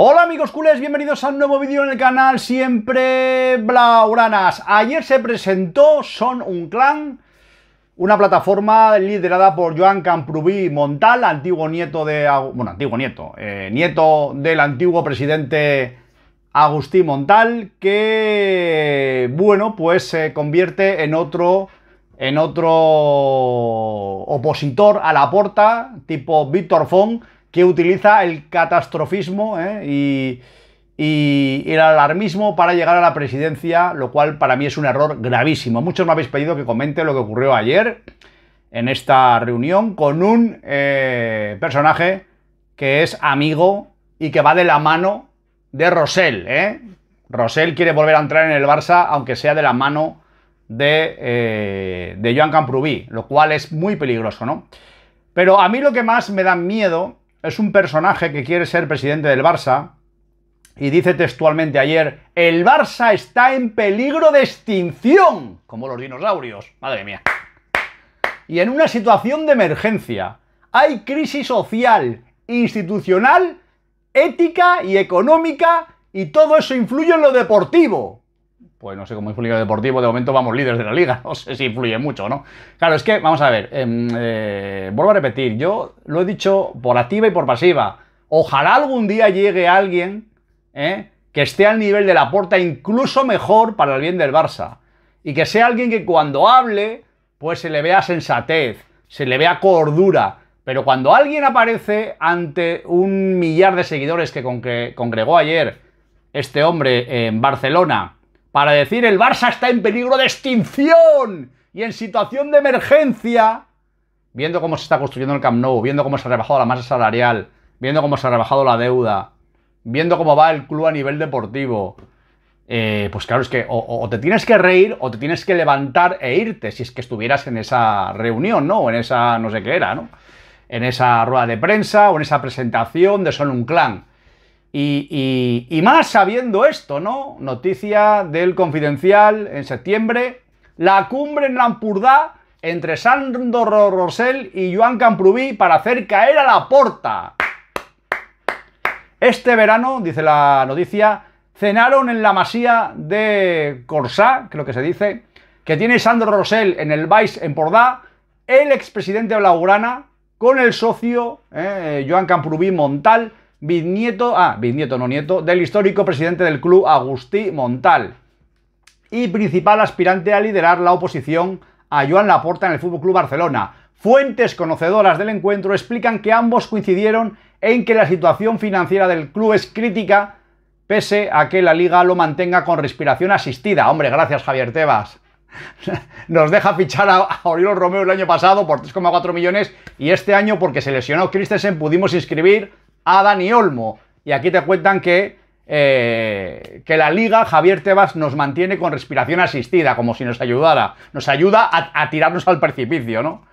Hola amigos cules, bienvenidos a un nuevo vídeo en el canal Siempre Blauranas. Ayer se presentó Son un Clan, una plataforma liderada por Joan Camprubí Montal, antiguo nieto de... Bueno, antiguo nieto, eh, nieto del antiguo presidente Agustín Montal, que, bueno, pues se convierte en otro en otro opositor a la porta, tipo Víctor Font, que utiliza el catastrofismo ¿eh? y, el alarmismo para llegar a la presidencia, lo cual para mí es un error gravísimo. Muchos me habéis pedido que comente lo que ocurrió ayer en esta reunión con un eh, personaje que es amigo y que va de la mano de Rosell. ¿eh? quiere volver a entrar en el Barça, aunque sea de la mano eh, de, Joan Camprubí, lo cual es muy peligroso, ¿no? Pero a mí lo que más me da miedo es un personaje que quiere ser presidente del Barça y dice textualmente ayer, el Barça está en peligro de extinción, como los dinosaurios, madre mía. Y en una situación de emergencia, hay crisis social, institucional, ética y económica, y todo eso influye en lo deportivo pues no sé cómo influye el deportivo, de momento vamos líderes de la liga, no sé si influye mucho o no. Claro, es que, vamos a ver, em, eh, vuelvo a repetir, yo lo he dicho por activa y por pasiva, ojalá algún día llegue alguien ¿eh? que esté al nivel de la puerta, incluso mejor para el bien del Barça, y que sea alguien que cuando hable, pues se le vea sensatez, se le vea cordura, pero cuando alguien aparece ante un millar de seguidores que congregó ayer este hombre en Barcelona, para decir el Barça está en peligro de extinción y en situación de emergencia, viendo cómo se está construyendo el Camp Nou, viendo cómo se ha rebajado la masa salarial, viendo cómo se ha rebajado la deuda, viendo cómo va el club a nivel deportivo, eh, pues claro, es que o, te tienes que reír o te tienes que levantar e irte si es que estuvieras en esa reunión, ¿no? O en esa, no sé qué era, ¿no? En esa rueda de prensa o en esa presentación de Son un Clan. Y, más sabiendo esto, ¿no? Noticia del Confidencial en septiembre. La cumbre en Lampurdá entre Sandro Rosell y Joan Camprubí para hacer caer a la porta. Este verano, dice la noticia, cenaron en la masía de Corsá, creo que se dice, que tiene Sandro Rosell en el Vice en Pordá, el expresidente Blaugrana, con el socio eh, Joan Camprubí Montal, bisnieto, ah, bisnieto no nieto, del histórico presidente del club Agustí Montal y principal aspirante a liderar la oposición a Joan Laporta en el FC Barcelona. Fuentes conocedoras del encuentro explican que ambos coincidieron en que la situación financiera del club es crítica, pese a que la liga lo mantenga con respiración asistida. Hombre, gracias Javier Tebas. Nos deja fichar a Oriol Romeo el año pasado por 3,4 millones y este año, porque se lesionó Christensen, pudimos inscribir a Dani Olmo. Y aquí te cuentan que, eh, que la liga Javier Tebas nos mantiene con respiración asistida, como si nos ayudara. Nos ayuda a, tirarnos al precipicio, ¿no?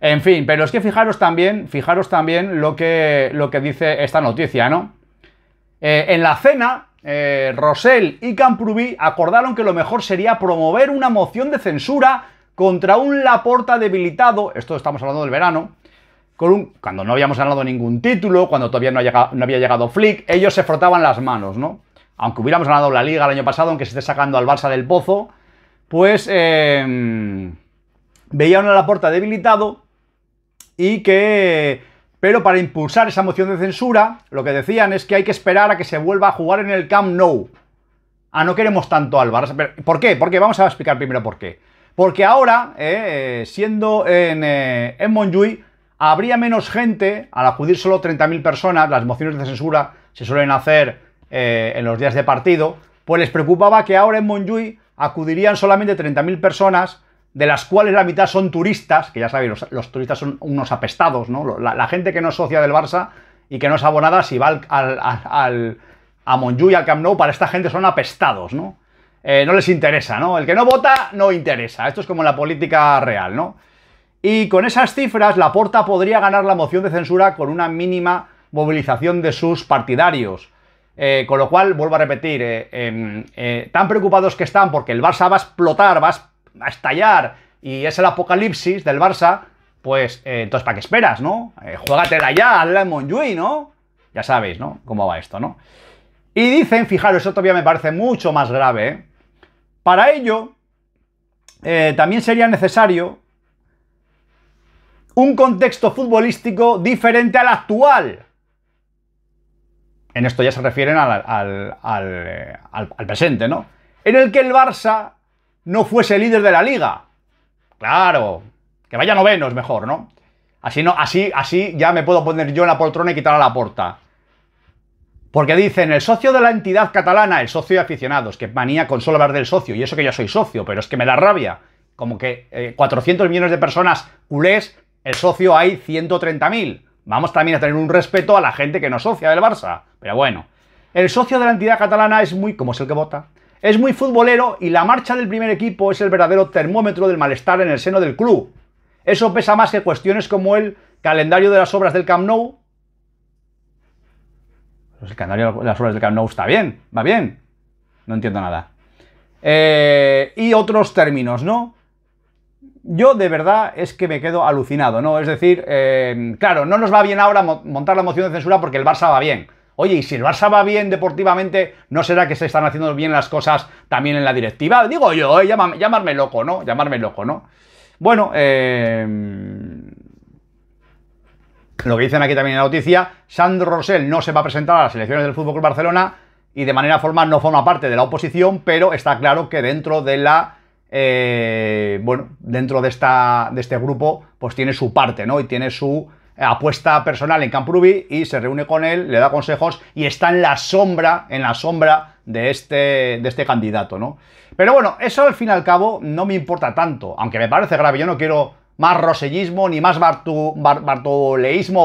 En fin, pero es que fijaros también, fijaros también lo que, lo que dice esta noticia, ¿no? Eh, en la cena, eh, Rosell y Camprubí acordaron que lo mejor sería promover una moción de censura contra un Laporta debilitado, esto estamos hablando del verano, cuando no habíamos ganado ningún título, cuando todavía no, había llegado Flick, ellos se frotaban las manos, ¿no? Aunque hubiéramos ganado la liga el año pasado, aunque se esté sacando al Barça del pozo, pues em, veían a la puerta debilitado y que... Pero para impulsar esa moción de censura, lo que decían es que hay que esperar a que se vuelva a jugar en el Camp Nou. Ah, no queremos tanto al Barça. ¿Por qué? Porque vamos a explicar primero por qué. Porque ahora, eh, eh, siendo en, eh, habría menos gente, al acudir solo 30.000 personas, las mociones de censura se suelen hacer eh, en los días de partido, pues les preocupaba que ahora en Monjuy acudirían solamente 30.000 personas, de las cuales la mitad son turistas, que ya sabéis, los, turistas son unos apestados, ¿no? La, gente que no es socia del Barça y que no es abonada, si va al, a monjuy al Camp Nou, para esta gente son apestados, ¿no? Eh, no les interesa, ¿no? El que no vota no interesa. Esto es como la política real, ¿no? Y con esas cifras, La Laporta podría ganar la moción de censura con una mínima movilización de sus partidarios. Eh, con lo cual, vuelvo a repetir, eh, em, eh, tan preocupados que están porque el Barça va a explotar, va a estallar y es el apocalipsis del Barça, pues entonces, ¿para qué esperas, no? juégatela ya, hazla en Yui, ¿no? Ya sabéis, ¿no? Cómo va esto, ¿no? Y dicen, fijaros, eso todavía me parece mucho más grave, Para ello, también sería necesario un contexto futbolístico diferente al actual. En esto ya se refieren eh, al, presente, ¿no? En el que el Barça no fuese líder de la liga. Claro, que vaya noveno es mejor, ¿no? Así, no, así, así ya me puedo poner yo en la poltrona y quitar a la puerta. Porque dicen, el socio de la entidad catalana, el socio de aficionados, que manía con solo hablar del socio, y eso que yo soy socio, pero es que me da rabia. Como que 400 eh, millones de personas culés el socio hay 130.000. Vamos también a tener un respeto a la gente que no socia del Barça. Pero bueno, el socio de la entidad catalana es muy, como es el que vota, es muy futbolero y la marcha del primer equipo es el verdadero termómetro del malestar en el seno del club. Eso pesa más que cuestiones como el calendario de las obras del Camp Nou. Pues el calendario de las obras del Camp Nou está bien, va bien. No entiendo nada. Eh, y otros términos, ¿no? yo de verdad es que me quedo alucinado, ¿no? Es decir, eh, claro, no nos va bien ahora montar la moción de censura porque el Barça va bien. Oye, y si el Barça va bien deportivamente, ¿no será que se están haciendo bien las cosas también en la directiva? Digo yo, ¿eh? llamarme loco, ¿no? Llamarme loco, ¿no? Bueno, eh, lo que dicen aquí también en la noticia, Sandro Rosell no se va a presentar a las elecciones del Fútbol Barcelona y de manera formal no forma parte de la oposición, pero está claro que dentro de la eh, bueno, dentro de, esta, de este grupo, pues tiene su parte, ¿no? Y tiene su apuesta personal en Camp y se reúne con él, le da consejos y está en la sombra, en la sombra de este, de este candidato, ¿no? Pero bueno, eso al fin y al cabo no me importa tanto, aunque me parece grave, yo no quiero más rosellismo, ni más bartoleísmo,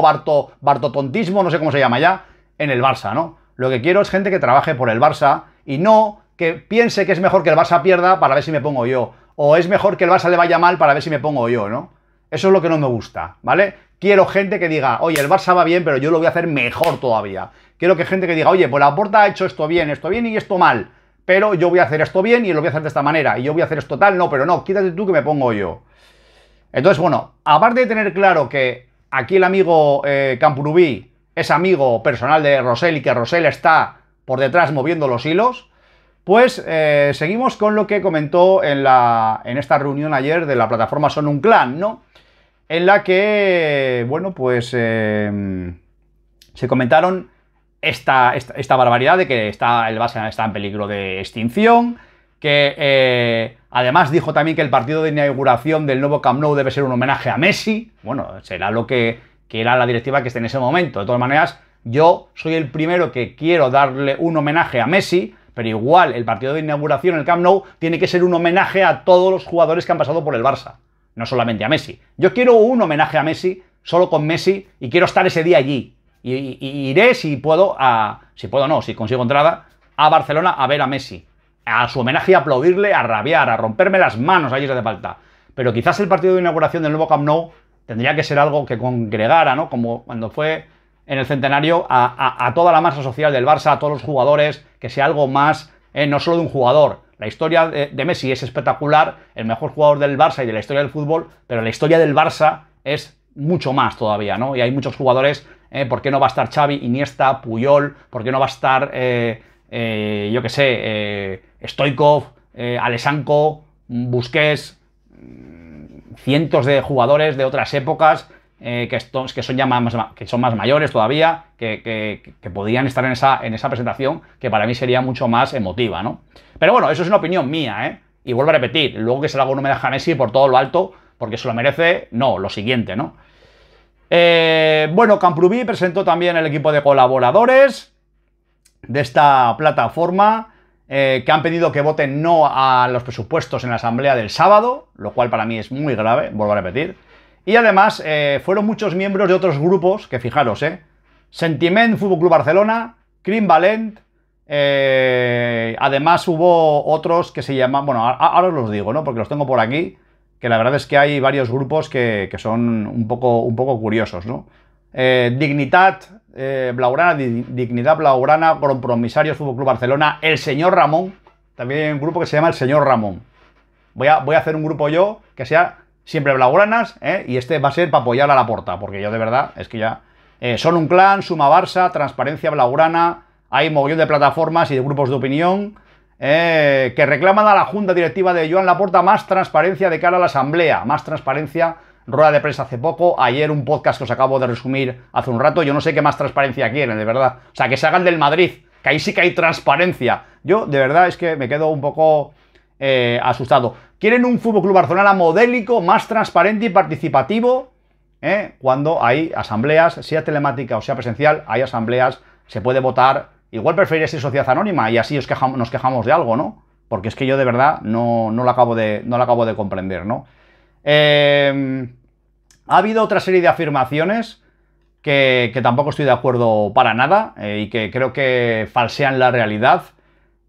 bartotontismo, no sé cómo se llama ya, en el Barça, ¿no? Lo que quiero es gente que trabaje por el Barça y no que piense que es mejor que el Barça pierda para ver si me pongo yo. O es mejor que el Barça le vaya mal para ver si me pongo yo, ¿no? Eso es lo que no me gusta, ¿vale? Quiero gente que diga, oye, el Barça va bien, pero yo lo voy a hacer mejor todavía. Quiero que gente que diga, oye, pues la Porta ha hecho esto bien, esto bien y esto mal, pero yo voy a hacer esto bien y lo voy a hacer de esta manera, y yo voy a hacer esto tal, no, pero no, quítate tú que me pongo yo. Entonces, bueno, aparte de tener claro que aquí el amigo eh, Campurubí es amigo personal de Rosell y que Rosell está por detrás moviendo los hilos, pues eh, seguimos con lo que comentó en, esta reunión ayer de la plataforma Son un Clan, ¿no? En la que, bueno, pues em, se comentaron esta, barbaridad de que está, el base está en peligro de extinción, que eh, además dijo también que el partido de inauguración del nuevo Camp Nou debe ser un homenaje a Messi. Bueno, será lo que, que era la directiva que esté en ese momento. De todas maneras, yo soy el primero que quiero darle un homenaje a Messi, pero igual el partido de inauguración en el Camp Nou tiene que ser un homenaje a todos los jugadores que han pasado por el Barça, no solamente a Messi. Yo quiero un homenaje a Messi, solo con Messi, y quiero estar ese día allí. Y, iré si puedo a, si puedo no, si consigo entrada, a Barcelona a ver a Messi. A su homenaje, a aplaudirle, a rabiar, a romperme las manos, allí se hace falta. Pero quizás el partido de inauguración del nuevo Camp Nou tendría que ser algo que congregara, ¿no? Como cuando fue en el centenario a, toda la masa social del Barça, a todos los jugadores, que sea algo más, eh, no solo de un jugador. La historia de, Messi es espectacular, el mejor jugador del Barça y de la historia del fútbol, pero la historia del Barça es mucho más todavía, ¿no? Y hay muchos jugadores, eh, ¿por qué no va a estar Xavi, Iniesta, Puyol? ¿Por qué no va a estar, eh, yo qué sé, Stoikov, Alessanco, Busquets, mm, cientos de jugadores de otras épocas eh, que, son más, que son más mayores todavía, que, podían podrían estar en esa, en esa presentación, que para mí sería mucho más emotiva, ¿no? Pero bueno, eso es una opinión mía, ¿eh? Y vuelvo a repetir, luego que se lo hago no me deja Messi por todo lo alto, porque se lo merece, no, lo siguiente, ¿no? Eh, bueno, Camprubí presentó también el equipo de colaboradores de esta plataforma. que han pedido que voten no a los presupuestos en la asamblea del sábado, lo cual para mí es muy grave, vuelvo a repetir. Y además eh, fueron muchos miembros de otros grupos, que fijaros, ¿eh? Sentiment Fútbol Club Barcelona, Crim Valent, eh, además hubo otros que se llaman, bueno, ahora os los digo, ¿no? Porque los tengo por aquí, que la verdad es que hay varios grupos que, son un poco, un poco curiosos, ¿no? Eh, Dignitat eh, Blaugrana, Dignidad Blaugrana, Compromisarios Fútbol Club Barcelona, El Señor Ramón, también hay un grupo que se llama El Señor Ramón. Voy a, voy a hacer un grupo yo que sea siempre blaugranas, ¿eh? y este va a ser para apoyar a la porta, porque yo de verdad es que ya... Eh, son un clan, Suma Barça, Transparencia Blaugrana, hay mogollón de plataformas y de grupos de opinión eh, que reclaman a la junta directiva de Joan Laporta más transparencia de cara a la asamblea, más transparencia, rueda de prensa hace poco, ayer un podcast que os acabo de resumir hace un rato, yo no sé qué más transparencia quieren, de verdad. O sea, que se hagan del Madrid, que ahí sí que hay transparencia. Yo, de verdad, es que me quedo un poco eh, asustado. Quieren un Fútbol Club Barcelona modélico, más transparente y participativo. Eh, cuando hay asambleas, sea telemática o sea presencial, hay asambleas, se puede votar. Igual preferiría ser sociedad anónima y así nos quejamos de algo, ¿no? Porque es que yo de verdad no, lo, acabo de, no lo acabo de comprender, ¿no? Em, ha habido otra serie de afirmaciones que, tampoco estoy de acuerdo para nada eh, y que creo que falsean la realidad.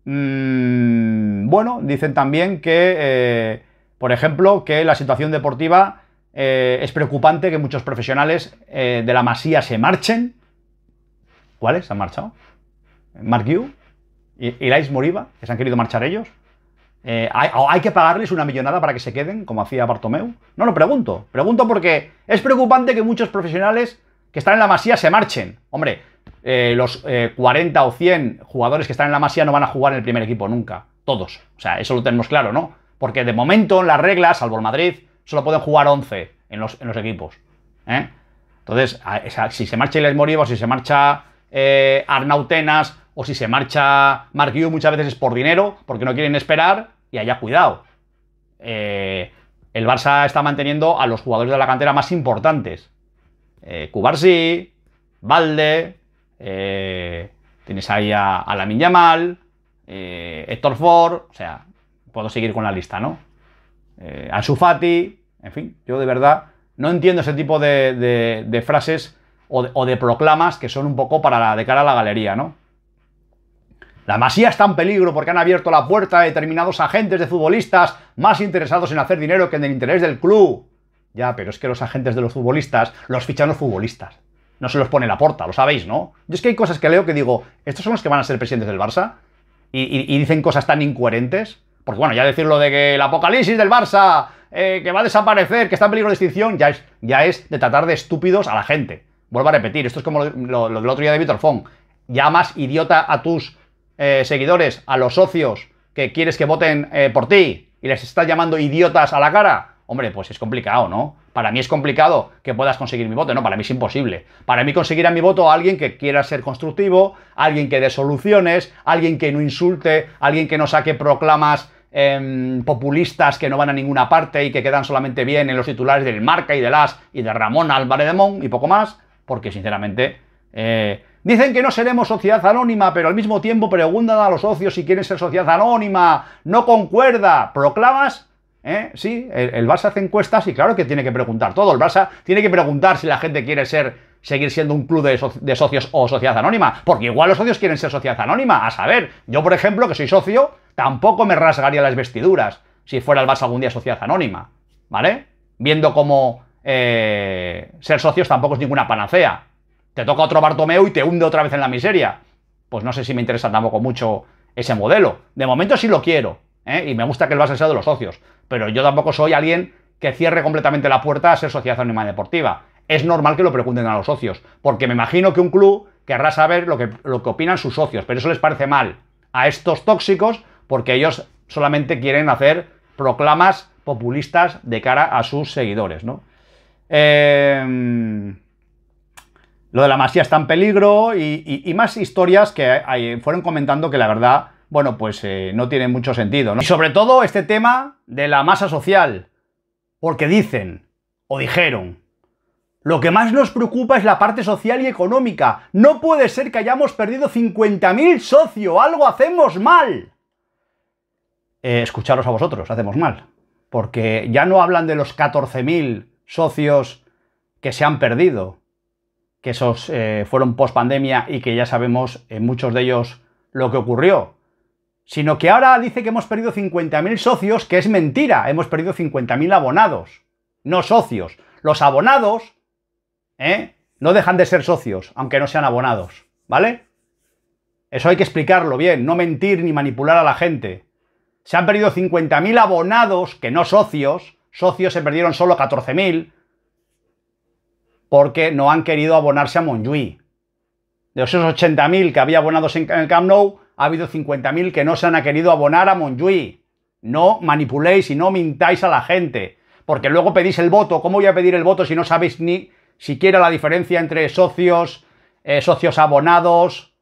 Mm, bueno, dicen también que, eh, por ejemplo, que la situación deportiva eh, es preocupante que muchos profesionales eh, de la masía se marchen. ¿Cuáles se han marchado? Mark y Lais Moriba, que se han querido marchar ellos. ¿hay, ¿hay, que pagarles una millonada para que se queden, como hacía Bartomeu? No lo pregunto. Pregunto porque es preocupante que muchos profesionales que están en la masía se marchen. Hombre, eh, los 40 eh, o 100 jugadores que están en la masía no van a jugar en el primer equipo nunca. Todos. O sea, eso lo tenemos claro, ¿no? Porque de momento en las reglas, salvo el Madrid, solo pueden jugar 11 en los, equipos. ¿eh? Entonces, si se marcha Iles o si se marcha Arnautenas, o si se marcha Marquillo muchas veces es por dinero, porque no quieren esperar, y allá cuidado. el Barça está manteniendo a los jugadores de la cantera más importantes eh, Valde, eh, tienes ahí a, la Lamin Yamal, eh, Héctor Ford, o sea, puedo seguir con la lista, ¿no? Eh, Sufati, en fin, yo de verdad no entiendo ese tipo de, frases o de, proclamas que son un poco para de cara a la galería, ¿no? La masía está en peligro porque han abierto la puerta a determinados agentes de futbolistas más interesados en hacer dinero que en el interés del club. Ya, pero es que los agentes de los futbolistas los fichan los futbolistas. No se los pone la porta, lo sabéis, ¿no? Yo es que hay cosas que leo que digo, ¿estos son los que van a ser presidentes del Barça? Y, dicen cosas tan incoherentes. Porque bueno, ya decir lo de que el apocalipsis del Barça, eh, que va a desaparecer, que está en peligro de extinción, ya es, de tratar de estúpidos a la gente. Vuelvo a repetir, esto es como lo, del otro día de Víctor Fong. Llamas idiota a tus eh, seguidores, a los socios que quieres que voten eh, por ti, y les estás llamando idiotas a la cara. Hombre, pues es complicado, ¿no? Para mí es complicado que puedas conseguir mi voto, no, para mí es imposible. Para mí conseguir a mi voto a alguien que quiera ser constructivo, alguien que dé soluciones, alguien que no insulte, alguien que no saque proclamas em, populistas que no van a ninguna parte y que quedan solamente bien en los titulares del Marca y de Las y de Ramón Álvarez de Mon y poco más, porque sinceramente... Eh, dicen que no seremos sociedad anónima, pero al mismo tiempo preguntan a los socios si quieren ser sociedad anónima. No concuerda. Proclamas ¿Eh? Sí, el, Barça hace encuestas y claro que tiene que preguntar todo. El Barça tiene que preguntar si la gente quiere ser, seguir siendo un club de, socios o sociedad anónima, porque igual los socios quieren ser sociedad anónima. A saber, yo por ejemplo, que soy socio, tampoco me rasgaría las vestiduras si fuera el Barça algún día sociedad anónima, ¿vale? Viendo cómo eh, ser socios tampoco es ninguna panacea. Te toca otro Bartomeu y te hunde otra vez en la miseria. Pues no sé si me interesa tampoco mucho ese modelo. De momento sí lo quiero, ¿eh? y me gusta que el has sea de los socios, pero yo tampoco soy alguien que cierre completamente la puerta a ser sociedad animal deportiva. Es normal que lo pregunten a los socios, porque me imagino que un club querrá saber lo que, lo que opinan sus socios, pero eso les parece mal a estos tóxicos porque ellos solamente quieren hacer proclamas populistas de cara a sus seguidores, ¿no? Em, lo de la masía está en peligro y, más historias que fueron comentando que la verdad bueno, pues eh, no tiene mucho sentido. ¿no? Y sobre todo este tema de la masa social, porque dicen, o dijeron, lo que más nos preocupa es la parte social y económica. No puede ser que hayamos perdido 50.000 socios, algo hacemos mal. Eh, escucharos a vosotros, hacemos mal. Porque ya no hablan de los 14.000 socios que se han perdido, que esos eh, fueron post pandemia y que ya sabemos en muchos de ellos lo que ocurrió sino que ahora dice que hemos perdido 50.000 socios, que es mentira, hemos perdido 50.000 abonados, no socios. Los abonados ¿eh? no dejan de ser socios, aunque no sean abonados, ¿vale? Eso hay que explicarlo bien, no mentir ni manipular a la gente. Se han perdido 50.000 abonados, que no socios, socios se perdieron solo 14.000, porque no han querido abonarse a Monjuí. De esos 80.000 que había abonados en el Camp Nou, ha habido 50.000 que no se han querido abonar a Monjuí. No manipuléis y no mintáis a la gente, porque luego pedís el voto. ¿Cómo voy a pedir el voto si no sabéis ni siquiera la diferencia entre socios, eh, socios abonados?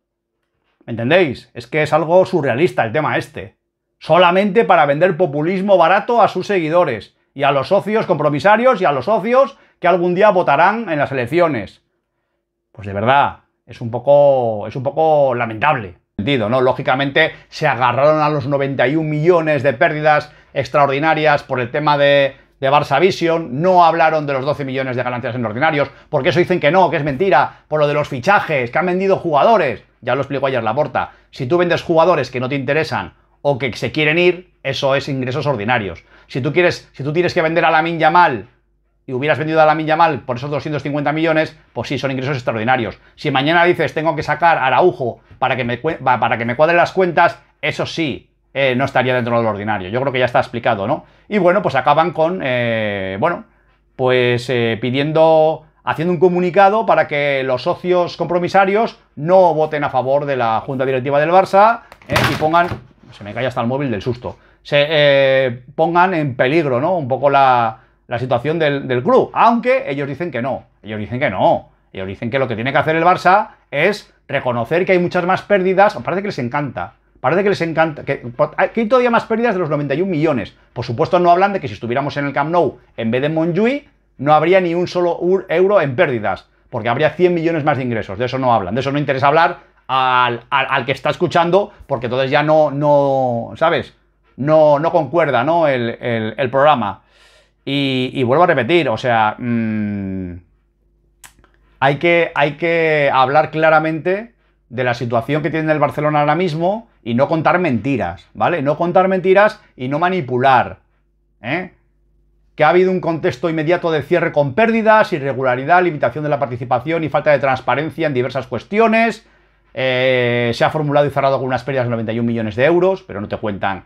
¿Me entendéis? Es que es algo surrealista el tema este. Solamente para vender populismo barato a sus seguidores y a los socios compromisarios y a los socios que algún día votarán en las elecciones. Pues de verdad, es un poco, es un poco lamentable. ¿no? Lógicamente se agarraron a los 91 millones de pérdidas extraordinarias por el tema de, de Barça Vision, no hablaron de los 12 millones de ganancias en ordinarios, porque eso dicen que no, que es mentira, por lo de los fichajes, que han vendido jugadores, ya lo explico ayer la porta. si tú vendes jugadores que no te interesan o que se quieren ir, eso es ingresos ordinarios. Si tú quieres, si tú tienes que vender a la minya mal y hubieras vendido a la milla mal por esos 250 millones, pues sí, son ingresos extraordinarios. Si mañana dices tengo que sacar a Araujo para que me, para que me cuadre las cuentas, eso sí, eh, no estaría dentro de lo ordinario. Yo creo que ya está explicado, ¿no? Y bueno, pues acaban con, eh, bueno, pues eh, pidiendo, haciendo un comunicado para que los socios compromisarios no voten a favor de la Junta Directiva del Barça y pongan, se me cae hasta el móvil del susto, se pongan en peligro, ¿no? Un poco la, la situación del, club, aunque ellos dicen que no, ellos dicen que no, ellos dicen que lo que tiene que hacer el Barça es reconocer que hay muchas más pérdidas, parece que les encanta, Parece que les encanta. Que, hay todavía más pérdidas de los 91 millones. Por supuesto, no hablan de que si estuviéramos en el Camp Nou en vez de monjuy no habría ni un solo euro en pérdidas, porque habría 100 millones más de ingresos. De eso no hablan, de eso no interesa hablar al, al, que está escuchando, porque entonces ya no, no ¿sabes? No, no concuerda, ¿no? el programa. Y, vuelvo a repetir, o sea, mm, hay, que, hay que hablar claramente de la situación que tiene el Barcelona ahora mismo y no contar mentiras, ¿vale? No contar mentiras y no manipular, ¿eh? que ha habido un contexto inmediato de cierre con pérdidas, irregularidad, limitación de la participación y falta de transparencia en diversas cuestiones. Eh, se ha formulado y cerrado algunas pérdidas de 91 millones de euros, pero no te cuentan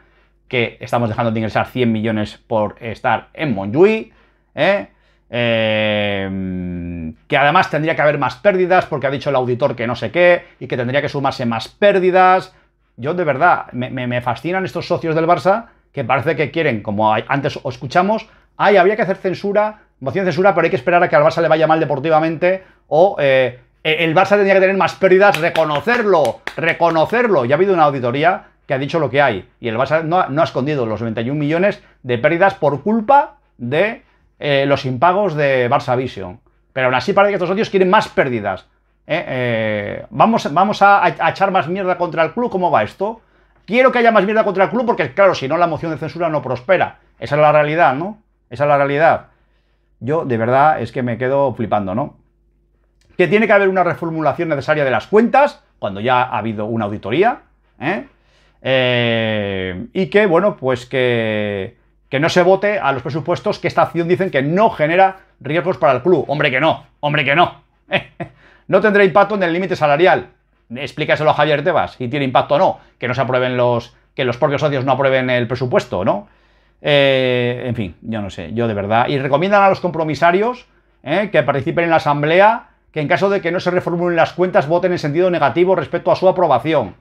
que estamos dejando de ingresar 100 millones por estar en Monjuí, ¿eh? Eh, que además tendría que haber más pérdidas porque ha dicho el auditor que no sé qué y que tendría que sumarse más pérdidas. Yo de verdad, me, fascinan estos socios del Barça que parece que quieren, como antes escuchamos, ay, habría que hacer censura, moción de censura, pero hay que esperar a que al Barça le vaya mal deportivamente o eh, el Barça tendría que tener más pérdidas, reconocerlo, reconocerlo. Ya ha habido una auditoría que ha dicho lo que hay. Y el Barça no ha, escondido los 91 millones de pérdidas por culpa de eh, los impagos de Barça Vision. Pero aún así parece que estos socios quieren más pérdidas. Eh, eh, vamos, vamos a, a, echar más mierda contra el club. ¿Cómo va esto? Quiero que haya más mierda contra el club porque, claro, si no, la moción de censura no prospera. Esa es la realidad, ¿no? Esa es la realidad. Yo, de verdad, es que me quedo flipando, ¿no? Que tiene que haber una reformulación necesaria de las cuentas, cuando ya ha habido una auditoría, ¿eh? Eh, y que, bueno, pues que, que no se vote a los presupuestos que esta acción dicen que no genera riesgos para el club. Hombre que no, hombre que no. no tendrá impacto en el límite salarial. Explícaselo a Javier Tebas, si tiene impacto o no, que no se aprueben los, que los propios socios no aprueben el presupuesto, ¿no? Eh, en fin, yo no sé, yo de verdad. Y recomiendan a los compromisarios eh, que participen en la asamblea que en caso de que no se reformulen las cuentas voten en sentido negativo respecto a su aprobación.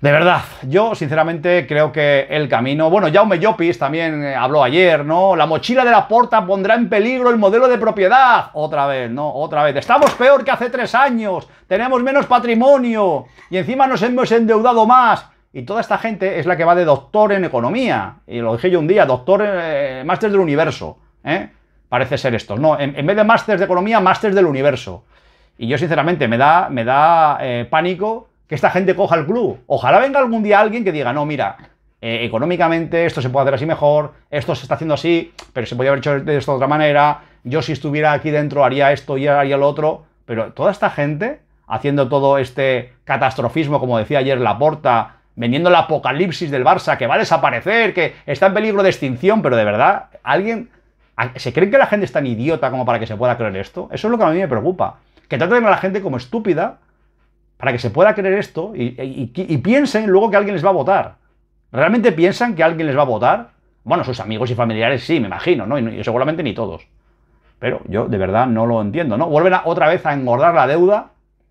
De verdad, yo sinceramente creo que el camino. Bueno, Jaume Llopis también eh, habló ayer, ¿no? La mochila de la porta pondrá en peligro el modelo de propiedad. Otra vez, ¿no? Otra vez. Estamos peor que hace tres años. Tenemos menos patrimonio. Y encima nos hemos endeudado más. Y toda esta gente es la que va de doctor en economía. Y lo dije yo un día, doctor, en... Eh, máster del universo. ¿eh? Parece ser esto. No, en, vez de máster de economía, máster del universo. Y yo sinceramente me da, me da eh, pánico que esta gente coja el club. Ojalá venga algún día alguien que diga, no, mira, eh, económicamente esto se puede hacer así mejor, esto se está haciendo así, pero se podría haber hecho de esta otra manera, yo si estuviera aquí dentro haría esto y haría lo otro, pero toda esta gente haciendo todo este catastrofismo, como decía ayer Laporta, vendiendo el apocalipsis del Barça, que va a desaparecer, que está en peligro de extinción, pero de verdad, alguien... ¿Se cree que la gente es tan idiota como para que se pueda creer esto? Eso es lo que a mí me preocupa. Que traten a la gente como estúpida para que se pueda creer esto y, piensen luego que alguien les va a votar. ¿Realmente piensan que alguien les va a votar? Bueno, sus amigos y familiares sí, me imagino, ¿no? Y, seguramente ni todos. Pero yo de verdad no lo entiendo, ¿no? Vuelven otra vez a engordar la deuda.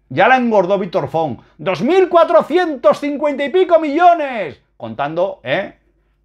Ya la engordó Víctor Font. 2.450 y pico millones. Contando, ¿eh?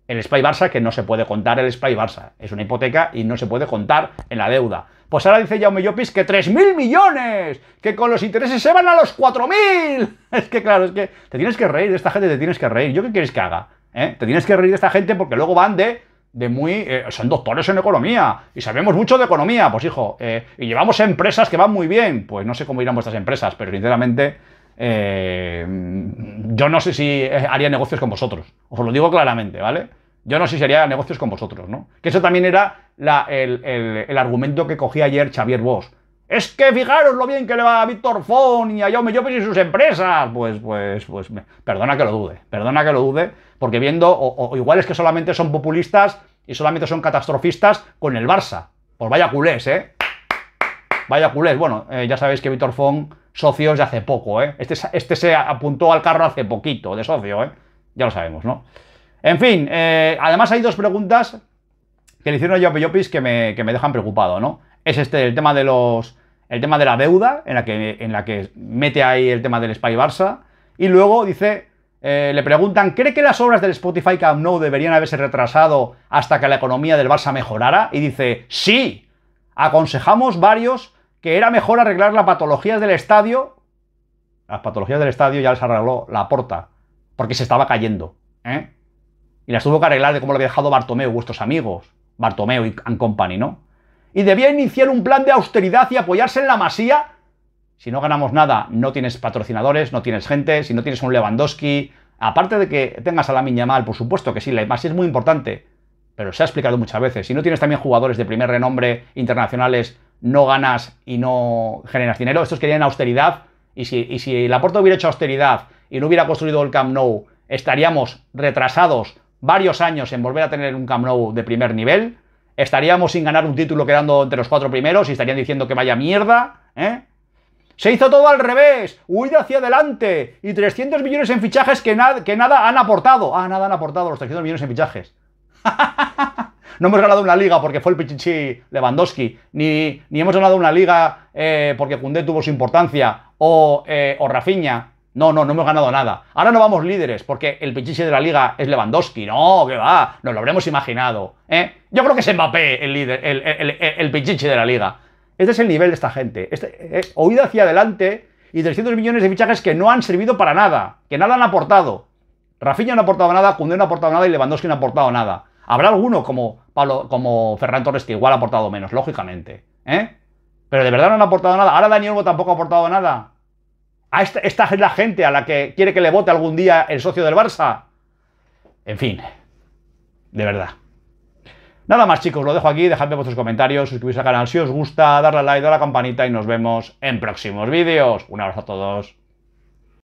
El Spy Barça, que no se puede contar el Spy Barça. Es una hipoteca y no se puede contar en la deuda. Pues ahora dice Jaume Llopis que 3.000 millones, que con los intereses se van a los 4.000. Es que claro, es que te tienes que reír de esta gente, te tienes que reír. ¿Yo qué quieres que haga? ¿Eh? Te tienes que reír de esta gente porque luego van de de muy... Eh, son doctores en economía y sabemos mucho de economía, pues hijo, eh, y llevamos empresas que van muy bien, pues no sé cómo irán vuestras empresas, pero sinceramente yo no sé si haría negocios con vosotros, os lo digo claramente, ¿vale? Yo no sé si sería negocios con vosotros, ¿no? Que eso también era el, argumento que cogía ayer Xavier Bosch. Es que fijaros lo bien que le va a Víctor Fon y a yo Yo y sus empresas. Pues, pues, pues, perdona que lo dude, perdona que lo dude, porque viendo, o, igual es que solamente son populistas y solamente son catastrofistas con el Barça. Pues vaya culés, ¿eh? Vaya culés. Bueno, eh, ya sabéis que Víctor Fon, socios de hace poco, ¿eh? Este, este se apuntó al carro hace poquito de socio, ¿eh? Ya lo sabemos, ¿no? En fin, eh, además hay dos preguntas que le hicieron a Yopi Yopis que me, dejan preocupado, ¿no? Es este, el tema de los. El tema de la deuda, en la que, en la que mete ahí el tema del Spy Barça. Y luego dice. Eh, le preguntan, ¿cree que las obras del Spotify Camp Nou deberían haberse retrasado hasta que la economía del Barça mejorara? Y dice, sí, aconsejamos varios que era mejor arreglar las patologías del estadio. Las patologías del estadio ya les arregló la porta, porque se estaba cayendo. ¿eh? Y las tuvo que arreglar de cómo lo había dejado Bartomeu, vuestros amigos. Bartomeu y and Company, ¿no? Y debía iniciar un plan de austeridad y apoyarse en la masía. Si no ganamos nada, no tienes patrocinadores, no tienes gente, si no tienes un Lewandowski. Aparte de que tengas a la mal por supuesto que sí, la masía es muy importante. Pero se ha explicado muchas veces. Si no tienes también jugadores de primer renombre internacionales, no ganas y no generas dinero. Estos querían austeridad. Y si, y si Laporta hubiera hecho austeridad y no hubiera construido el Camp Nou, estaríamos retrasados varios años en volver a tener un Camp Nou de primer nivel. Estaríamos sin ganar un título quedando entre los cuatro primeros y estarían diciendo que vaya mierda, ¿eh? Se hizo todo al revés, huida hacia adelante y 300 millones en fichajes que, que nada han aportado. Ah, nada han aportado los 300 millones en fichajes. no hemos ganado una liga porque fue el pichichi Lewandowski, ni, hemos ganado una liga eh, porque Cundé tuvo su importancia o, eh, o Rafinha no, no, no hemos ganado nada. Ahora no vamos líderes porque el pichiche de la liga es Lewandowski. No, que va, nos lo habremos imaginado. ¿eh? Yo creo que es Mbappé el líder, el, el, de la liga. Este es el nivel de esta gente. Este, eh, oído hacia adelante y 300 millones de fichajes que no han servido para nada, que nada han aportado. Rafinha no ha aportado nada, Koundé no ha aportado nada y Lewandowski no ha aportado nada. Habrá alguno como, como Ferran Torres que igual ha aportado menos, lógicamente. ¿eh? Pero de verdad no han aportado nada. Ahora Daniel Olmo tampoco ha aportado nada esta, es la gente a la que quiere que le vote algún día el socio del Barça. En fin, de verdad. Nada más, chicos, lo dejo aquí. Dejadme vuestros comentarios, suscribiros al canal si os gusta, darle a like, a la campanita y nos vemos en próximos vídeos. Un abrazo a todos.